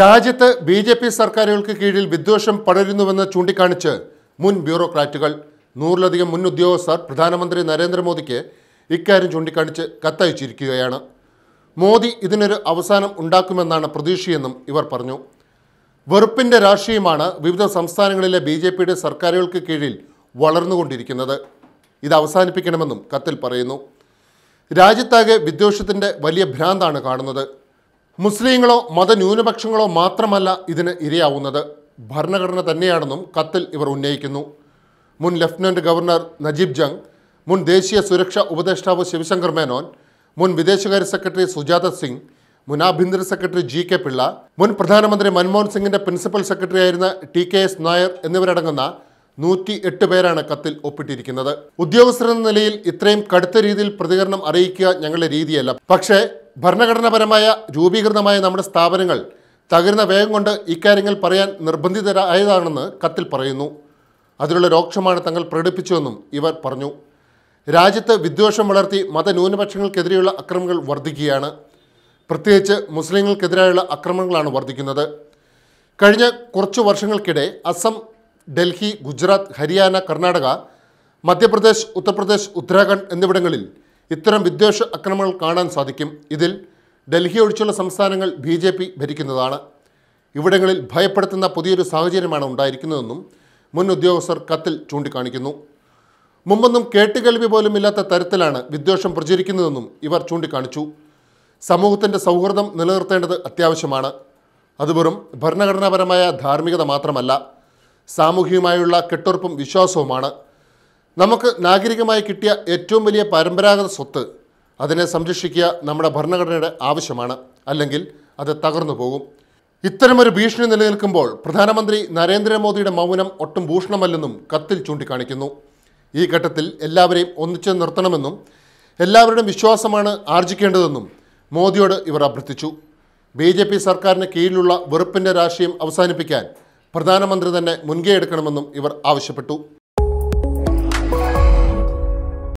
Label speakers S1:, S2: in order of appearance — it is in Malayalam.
S1: രാജ്യത്ത് ബി ജെ പി സർക്കാരുകൾക്ക് കീഴിൽ വിദ്വേഷം പടരുന്നുവെന്ന് ചൂണ്ടിക്കാണിച്ച് മുൻ ബ്യൂറോക്രാറ്റുകൾ നൂറിലധികം മുൻ ഉദ്യോഗസ്ഥർ പ്രധാനമന്ത്രി നരേന്ദ്രമോദിക്ക് ഇക്കാര്യം ചൂണ്ടിക്കാണിച്ച് കത്തയച്ചിരിക്കുകയാണ് മോദി ഇതിനൊരു അവസാനം ഉണ്ടാക്കുമെന്നാണ് പ്രതീക്ഷയെന്നും ഇവർ പറഞ്ഞു വെറുപ്പിൻ്റെ രാഷ്ട്രീയമാണ് വിവിധ സംസ്ഥാനങ്ങളിലെ ബി ജെ പിയുടെ സർക്കാരുകൾക്ക് കീഴിൽ വളർന്നുകൊണ്ടിരിക്കുന്നത് ഇത് അവസാനിപ്പിക്കണമെന്നും കത്തിൽ പറയുന്നു രാജ്യത്താകെ വിദ്വേഷത്തിൻ്റെ വലിയ ഭ്രാന്താണ് കാണുന്നത് മുസ്ലിങ്ങളോ മതന്യൂനപക്ഷങ്ങളോ മാത്രമല്ല ഇതിന് ഇരയാവുന്നത് ഭരണഘടന തന്നെയാണെന്നും കത്തിൽ ഇവർ ഉന്നയിക്കുന്നു മുൻ ലഫ്റ്റനന്റ് ഗവർണർ നജീബ് ജംഗ് മുൻ ദേശീയ സുരക്ഷാ ഉപദേഷ്ടാവ് ശിവശങ്കർ മേനോൻ മുൻ വിദേശകാര്യ സെക്രട്ടറി സുജാത സിംഗ് മുൻ ആഭ്യന്തര സെക്രട്ടറി ജി കെ പിള്ള മുൻ പ്രധാനമന്ത്രി മൻമോഹൻ സിംഗിന്റെ പ്രിൻസിപ്പൽ സെക്രട്ടറി ആയിരുന്ന ടി കെ എസ് നായർ എന്നിവരടങ്ങുന്ന നൂറ്റി എട്ട് പേരാണ് കത്തിൽ ഒപ്പിട്ടിരിക്കുന്നത് ഉദ്യോഗസ്ഥരെന്ന നിലയിൽ ഇത്രയും കടുത്ത രീതിയിൽ പ്രതികരണം അറിയിക്കുക ഞങ്ങളുടെ രീതിയല്ല പക്ഷേ ഭരണഘടനാപരമായ രൂപീകൃതമായ നമ്മുടെ സ്ഥാപനങ്ങൾ തകരുന്ന വേഗം കൊണ്ട് ഇക്കാര്യങ്ങൾ പറയാൻ നിർബന്ധിതരായതാണെന്ന് കത്തിൽ പറയുന്നു അതിലുള്ള രോക്ഷമാണ് തങ്ങൾ പ്രകടിപ്പിച്ചുവെന്നും ഇവർ പറഞ്ഞു രാജ്യത്ത് വിദ്വേഷം വളർത്തി മതന്യൂനപക്ഷങ്ങൾക്കെതിരെയുള്ള അക്രമങ്ങൾ വർദ്ധിക്കുകയാണ് പ്രത്യേകിച്ച് മുസ്ലിങ്ങൾക്കെതിരായുള്ള അക്രമങ്ങളാണ് വർദ്ധിക്കുന്നത് കഴിഞ്ഞ കുറച്ചു വർഷങ്ങൾക്കിടെ അസം ഡൽഹി ഗുജറാത്ത് ഹരിയാന കർണാടക മധ്യപ്രദേശ് ഉത്തർപ്രദേശ് ഉത്തരാഖണ്ഡ് എന്നിവിടങ്ങളിൽ ഇത്തരം വിദ്വേഷ ആക്രമണങ്ങൾ കാണാൻ സാധിക്കും ഇതിൽ ഡൽഹി ഒഴിച്ചുള്ള സംസ്ഥാനങ്ങൾ ബി ജെ പി ഭരിക്കുന്നതാണ് ഇവിടങ്ങളിൽ ഭയപ്പെടുത്തുന്ന പുതിയൊരു സാഹചര്യമാണ് ഉണ്ടായിരിക്കുന്നതെന്നും മുൻ ഉദ്യോഗസ്ഥർ കത്തിൽ ചൂണ്ടിക്കാണിക്കുന്നു മുമ്പൊന്നും കേട്ടുകേൾവി പോലുമില്ലാത്ത തരത്തിലാണ് വിദ്വേഷം പ്രചരിക്കുന്നതെന്നും ഇവർ ചൂണ്ടിക്കാണിച്ചു സമൂഹത്തിൻ്റെ സൗഹൃദം നിലനിർത്തേണ്ടത് അത്യാവശ്യമാണ് അതുപോലും ഭരണഘടനാപരമായ ധാർമ്മികത മാത്രമല്ല സാമൂഹികമായുള്ള കെട്ടുറപ്പും വിശ്വാസവുമാണ് നമുക്ക് നാഗരികമായി കിട്ടിയ ഏറ്റവും വലിയ പരമ്പരാഗത സ്വത്ത് അതിനെ സംരക്ഷിക്കുക നമ്മുടെ ഭരണഘടനയുടെ ആവശ്യമാണ് അല്ലെങ്കിൽ അത് തകർന്നു പോകും ഇത്തരമൊരു ഭീഷണി നിലനിൽക്കുമ്പോൾ പ്രധാനമന്ത്രി നരേന്ദ്രമോദിയുടെ മൗനം ഒട്ടും ഭൂഷണമല്ലെന്നും കത്തിൽ ചൂണ്ടിക്കാണിക്കുന്നു ഈ ഘട്ടത്തിൽ എല്ലാവരെയും ഒന്നിച്ചു നിർത്തണമെന്നും എല്ലാവരുടെയും വിശ്വാസമാണ് ആർജിക്കേണ്ടതെന്നും മോദിയോട് ഇവർ അഭ്യർത്ഥിച്ചു ബി ജെ പി സർക്കാരിന് കീഴിലുള്ള വെറുപ്പിൻ്റെ രാഷ്ട്രീയം അവസാനിപ്പിക്കാൻ പ്രധാനമന്ത്രി തന്നെ മുൻകൈ എടുക്കണമെന്നും ഇവർ ആവശ്യപ്പെട്ടു